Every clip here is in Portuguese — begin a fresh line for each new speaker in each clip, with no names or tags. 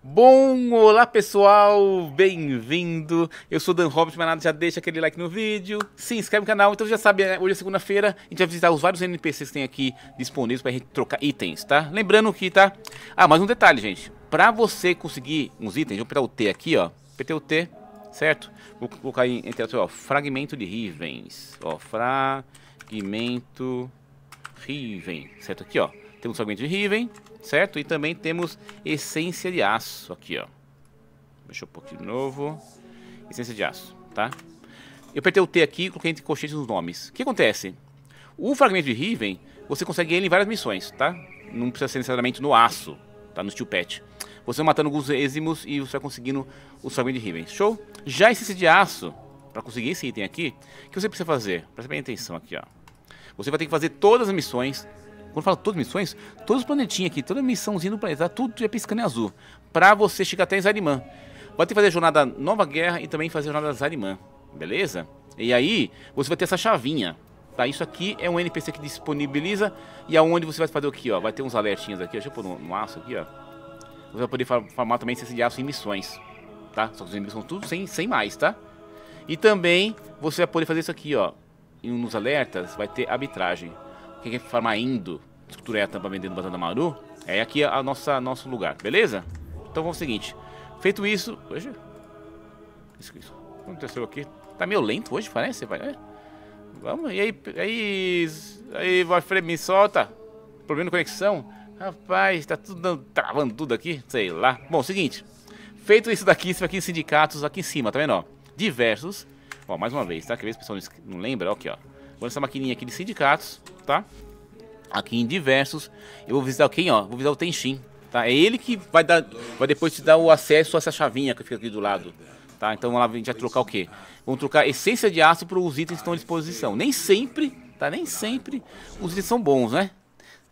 Bom, olá pessoal, bem-vindo. Eu sou Dan Roberts, mas nada, já deixa aquele like no vídeo, se inscreve no canal. Então já sabe, né, hoje é segunda-feira, a gente vai visitar os vários NPCs que tem aqui disponíveis pra gente trocar itens, tá? Lembrando que, tá? Ah, mais um detalhe, gente. Pra você conseguir uns itens, vou apertar o T aqui, ó. Apertei o T, certo? Vou colocar aí, entre as, ó, fragmento de Rivens. Ó, fragmento Riven, certo? Aqui, ó. Temos fragmento de Riven, certo? E também temos essência de aço aqui, ó. Deixa eu pôr aqui de novo. Essência de aço, tá? Eu apertei o T aqui e coloquei entre colchetes nos nomes. O que acontece? O fragmento de Riven, você consegue ele em várias missões, tá? Não precisa ser necessariamente no aço, tá? No steel patch. Você vai matando alguns êximos e você vai conseguindo os fragmentos de Riven. Show? Já a essência de aço, para conseguir esse item aqui, o que você precisa fazer? Presta bem atenção aqui, ó. Você vai ter que fazer todas as missões quando eu falo todas as missões, todos os planetinhos aqui, toda missãozinha do planeta, tá tudo é piscando em azul. Pra você chegar até Zariman. Vai ter que fazer a jornada Nova Guerra e também fazer a jornada Zariman. beleza? E aí, você vai ter essa chavinha, tá? Isso aqui é um NPC que disponibiliza e aonde você vai fazer o que, ó? Vai ter uns alertinhos aqui, ó. deixa eu pôr no, no aço aqui, ó. Você vai poder farmar também esse aço em missões, tá? Só que os inimigos são tudo sem, sem mais, tá? E também você vai poder fazer isso aqui, ó. E nos alertas vai ter arbitragem. Quem quer farmar indo, Tureta é pra vender no Batata Maru, é aqui a nossa nosso lugar, beleza? Então vamos ao seguinte. Feito isso. Hoje. Isso, isso. O que aconteceu aqui? Tá meio lento hoje, parece? É. Vamos, e aí. Aí. Aí, Warframe, me solta. Problema de conexão. Rapaz, tá tudo dando, travando tudo aqui. Sei lá. Bom, seguinte. Feito isso daqui, isso aqui em sindicatos, aqui em cima, tá vendo? Ó? Diversos. Ó, mais uma vez, tá? Que vez o pessoal não lembra, ó, aqui, ó. Vou nessa maquininha aqui de sindicatos, tá? aqui em diversos. Eu vou visitar quem, ó? Vou visitar o Tenshin, tá? É ele que vai dar, vai depois te dar o acesso a essa chavinha que fica aqui do lado, tá? Então lá a gente vai trocar o quê? Vamos trocar essência de aço para os itens que estão à disposição. Nem sempre, tá? Nem sempre os itens são bons, né?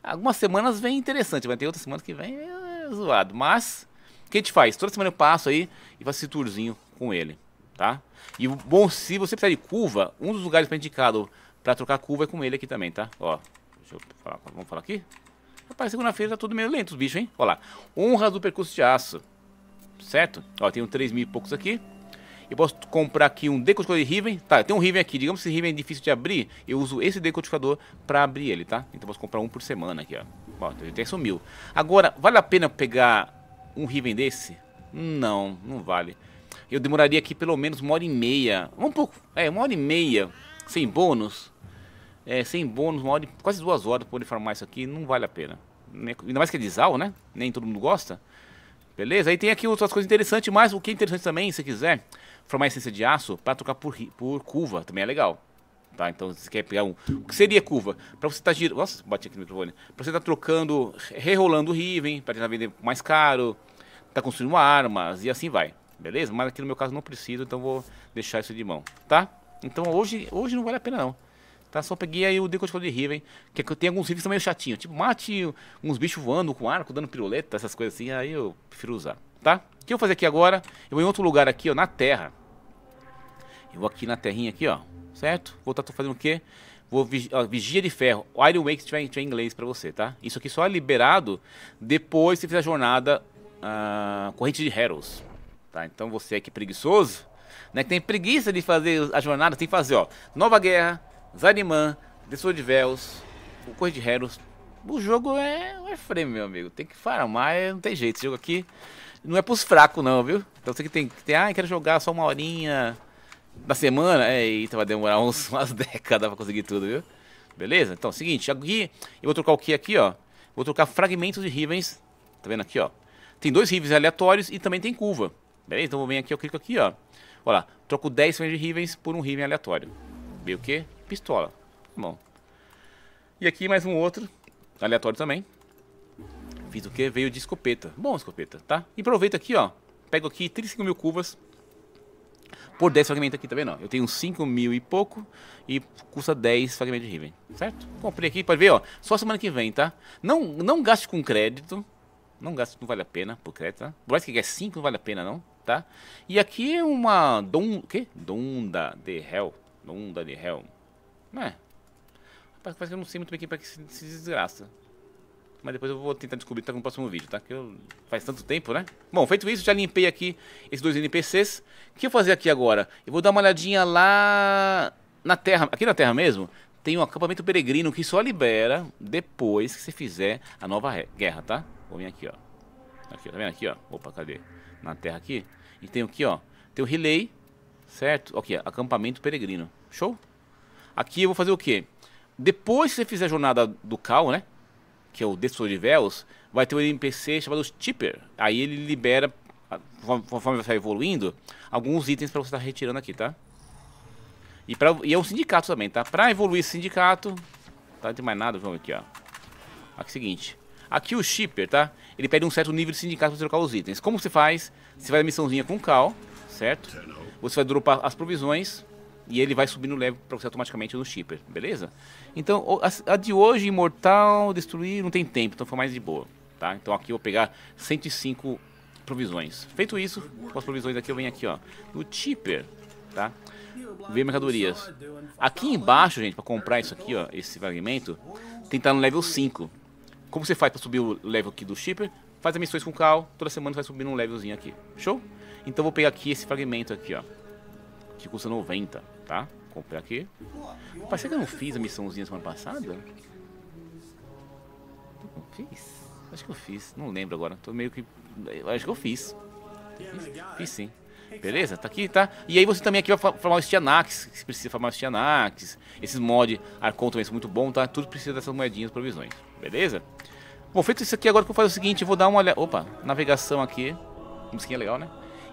Algumas semanas vem interessante, mas tem outras semanas que vem é zoado. Mas o que a gente faz? Toda semana eu passo aí e faço esse tourzinho com ele, tá? E bom, se você precisar de curva, um dos lugares indicado para trocar curva é com ele aqui também, tá? Ó, Deixa eu falar, vamos falar aqui? Rapaz, segunda-feira tá tudo meio lento os bichos, hein? Olha lá, honra do percurso de aço, certo? Ó, tenho 3 mil e poucos aqui. Eu posso comprar aqui um decodificador de Riven. Tá, tem um Riven aqui. Digamos que esse Riven é difícil de abrir. Eu uso esse decodificador para abrir ele, tá? Então eu posso comprar um por semana aqui, ó. Ó, até sumiu. Agora, vale a pena pegar um Riven desse? Não, não vale. Eu demoraria aqui pelo menos uma hora e meia. Um pouco. É, uma hora e meia. Sem bônus é, sem bônus, uma hora de, quase duas horas para poder farmar isso aqui, não vale a pena. Né, ainda mais que é disal, né? Nem todo mundo gosta. Beleza? Aí tem aqui outras coisas interessantes, mas o que é interessante também, se quiser formar essência de aço para trocar por, por curva, também é legal. Tá? Então você quer pegar um. O que seria curva? Para você estar tá girando. Nossa, bati aqui no microfone. Para você estar tá trocando, rerolando o Riven, para tentar vender mais caro, tá construindo armas e assim vai. Beleza? Mas aqui no meu caso não preciso, então vou deixar isso de mão, tá? Então hoje, hoje não vale a pena não. Tá? Só peguei aí o decodificador de Riven, que é tem alguns rifles meio chatinhos tipo mate uns bichos voando com arco, dando piruleta, essas coisas assim, aí eu prefiro usar, tá? O que eu vou fazer aqui agora, eu vou em outro lugar aqui, ó, na terra. Eu vou aqui na terrinha aqui, ó, certo? Vou estar tá, fazendo o quê? Vou vigi ó, vigia de ferro, Iron Wake tiver em inglês pra você, tá? Isso aqui só é liberado depois que você fizer a jornada uh, Corrente de Heroes, tá? Então você é que é preguiçoso, né, que tem preguiça de fazer a jornada, tem que fazer, ó, Nova Guerra, Zaniman, Dessor de Véus, o Cor de Heros. O jogo é um é frame, meu amigo. Tem que farmar, é, não tem jeito. Esse jogo aqui não é pros fracos, não, viu? Então você que tem que ter, ah, quero jogar só uma horinha na semana. É, eita, vai demorar uns, umas décadas pra conseguir tudo, viu? Beleza? Então, seguinte, aqui, eu vou trocar o que aqui, ó? Vou trocar fragmentos de Rivens. Tá vendo aqui, ó? Tem dois Rivens aleatórios e também tem curva. Beleza? Então eu venho aqui, eu clico aqui, ó. Olha lá, troco 10 fragmentos de Rivens por um Riven aleatório. Viu o quê? pistola. Tá bom. E aqui mais um outro, aleatório também. Fiz o que? Veio de escopeta. Bom, escopeta, tá? E aproveito aqui, ó. Pego aqui 35 mil cubas por 10 fragmentos aqui, tá vendo? Eu tenho 5 mil e pouco e custa 10 fragmentos de Riven, certo? Comprei aqui, pode ver, ó. Só semana que vem, tá? Não, não gaste com crédito. Não gaste, não vale a pena por crédito, tá? Por mais que quer 5, não vale a pena, não, tá? E aqui é uma... Don... O quê? Donda de Hell. Donda de Hell. É. Rapaz, parece que eu não sei muito bem quem para é que se, se desgraça. Mas depois eu vou tentar descobrir tá, no próximo vídeo, tá? Que eu... faz tanto tempo, né? Bom, feito isso, já limpei aqui esses dois NPCs. O que eu fazer aqui agora? Eu vou dar uma olhadinha lá na terra, aqui na terra mesmo, tem um acampamento peregrino que só libera depois que você fizer a nova guerra, tá? Vou vir aqui, ó. Aqui, ó. Tá vendo aqui, ó? Opa, cadê? Na terra aqui. E tem o aqui, ó. Tem o relay, certo? Aqui, ó. Acampamento peregrino. Show? Aqui eu vou fazer o quê? Depois que você fizer a jornada do cal, né? Que é o Destruidor de véus, vai ter um NPC chamado Tipper. Aí ele libera, conforme você vai evoluindo, alguns itens para você estar tá retirando aqui, tá? E, pra, e é um sindicato também, tá? Pra evoluir esse sindicato... Tá, não tem mais nada, vamos aqui, ó. Aqui é o seguinte. Aqui o shipper, tá? Ele pede um certo nível de sindicato para trocar os itens. Como você faz? Você faz a missãozinha com o Cal, certo? Você vai dropar as provisões e ele vai subindo leve para você automaticamente no shipper, beleza? Então, a, de hoje, imortal, destruir, não tem tempo, então foi mais de boa, tá? Então aqui eu vou pegar 105 provisões. Feito isso, com as provisões aqui eu venho aqui, ó, no shipper, tá? Ver mercadorias. Aqui embaixo, gente, para comprar isso aqui, ó, esse fragmento, tem que estar tá no level 5. Como você faz para subir o level aqui do shipper? Faz as missões com o Cal, toda semana você vai subindo um levelzinho aqui. Show? Então vou pegar aqui esse fragmento aqui, ó. Que custa 90 tá? Comprei aqui. Parece que eu não fiz a missãozinha semana passada. Não fiz? Acho que eu fiz. Não lembro agora. Tô meio que. Acho que eu fiz. Fiz, fiz sim. Beleza? Tá aqui, tá? E aí você também aqui vai formar o Stianax, se precisa formar o Stianax. Esses mod Arcon também são muito bom, tá? Tudo precisa dessas moedinhas provisões. Beleza? Bom, feito isso aqui, agora que eu vou fazer o seguinte, eu vou dar uma olhada... Opa, navegação aqui. é legal, né?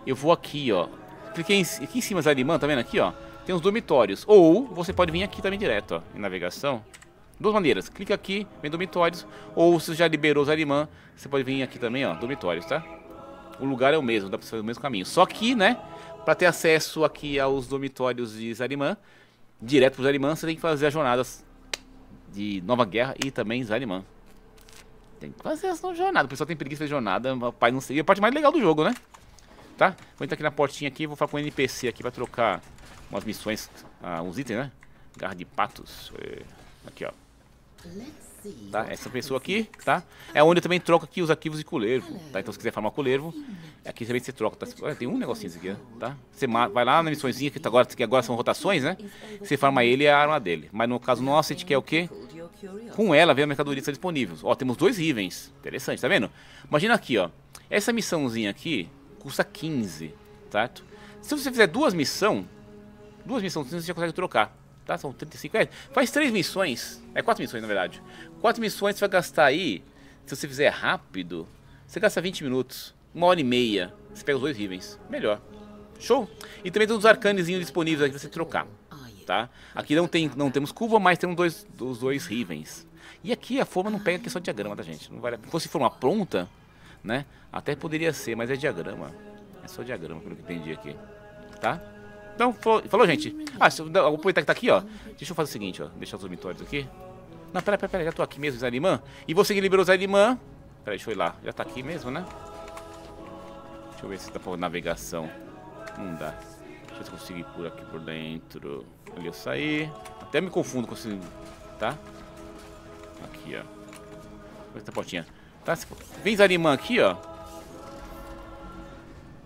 Eu vou aqui, ó. Cliquei em... aqui em cima, Zaliman, tá vendo aqui, ó? tem os dormitórios. Ou você pode vir aqui também direto, ó, em navegação. Duas maneiras, clica aqui, vem dormitórios, ou se já liberou o Zarimã, você pode vir aqui também, ó, dormitórios, tá? O lugar é o mesmo, dá pra fazer o mesmo caminho. Só que, né, pra ter acesso aqui aos dormitórios de Zariman, direto pro Zariman, você tem que fazer as jornadas de Nova Guerra e também Zariman. Tem que fazer as jornadas, o pessoal tem preguiça de jornada, pai não sei. E a parte mais legal do jogo, né? Tá? Vou entrar aqui na portinha aqui, vou falar com o NPC aqui pra trocar umas missões, ah, uns itens, né? Garra de patos. Eh, aqui, ó. Tá? Essa pessoa aqui, tá? É onde eu também troco aqui os arquivos de colervo, tá? Então se quiser farmar colervo, aqui também você troca, tá? Olha, tem um negocinho aqui, né? tá? Você vai lá na missãozinha, que tá agora, que agora são rotações, né? Você farma ele e a arma dele. Mas no caso nosso, a gente quer o quê? Com ela, vem a mercadoria que está disponível. Ó, temos dois rivens. Interessante, tá vendo? Imagina aqui, ó. Essa missãozinha aqui custa 15, certo? Se você fizer duas missões, Duas missões você já consegue trocar. Tá? São 35 reais. É, faz três missões. É quatro missões, na verdade. Quatro missões você vai gastar aí. Se você fizer rápido, você gasta 20 minutos. Uma hora e meia. Você pega os dois rivens. Melhor. Show? E também tem os arcanezinhos disponíveis aqui pra você trocar. Tá? Aqui não, tem, não temos curva, mas temos dois, os dois rivens. E aqui a forma não pega é só diagrama, tá, gente? Não vale Se fosse forma pronta, né? Até poderia ser, mas é diagrama. É só diagrama, pelo que entendi aqui. Tá? Então, falou, falou gente. Ah, se, não, que tá aqui, ó. Deixa eu fazer o seguinte, ó. Deixar os dormitórios aqui. Não, pera, pera, pera. Já tô aqui mesmo, Zarimã. E você que liberou o Zarimã. Pera, deixa eu ir lá. Já tá aqui mesmo, né? Deixa eu ver se dá pra navegação. Não dá. Deixa eu ver se eu consigo ir por aqui por dentro. Ali eu saí. Até me confundo com esse... Tá? Aqui, ó. Essa portinha. Tá? Vem Zarimã aqui, ó.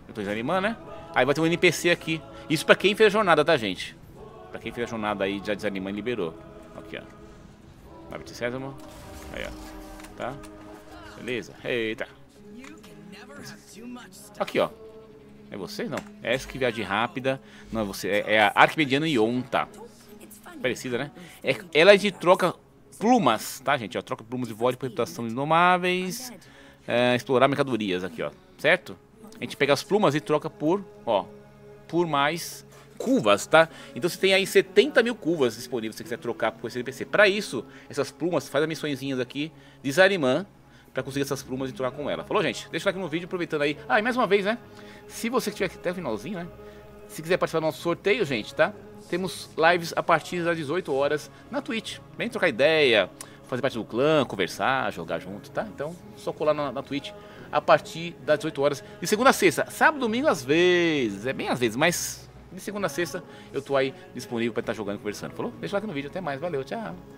Eu tô em Zarimã, né? Aí vai ter um NPC aqui. Isso para quem fez a jornada, tá, gente? Para quem fez a jornada aí, já desanimou e liberou. Aqui, ó. Nave de sésamo. Aí, ó. Tá? Beleza. Eita. Aqui, ó. É você? Não. É essa que viaja rápida. Não é você. É, é a Arquimediana tá? Parecida, né? É, ela é de troca plumas, tá, gente? Ó, troca plumas de voz por reputação indomáveis. É, explorar mercadorias aqui, ó. Certo? A gente pega as plumas e troca por, ó, por mais curvas, tá? Então você tem aí 70 mil curvas disponíveis se você quiser trocar por esse NPC. Para isso, essas plumas, faz as missõezinhas aqui de Zariman para conseguir essas plumas e trocar com ela. Falou, gente? Deixa o like no vídeo, aproveitando aí. Ah, e mais uma vez, né? Se você tiver até o finalzinho, né? Se quiser participar do nosso sorteio, gente, tá? Temos lives a partir das 18 horas na Twitch. Vem trocar ideia, fazer parte do clã, conversar, jogar junto, tá? Então, só colar na, na Twitch a partir das 8 horas, de segunda a sexta. Sábado, domingo, às vezes, é bem às vezes, mas de segunda a sexta eu tô aí disponível para estar jogando e conversando. Falou? Deixa o like no vídeo, até mais, valeu, tchau.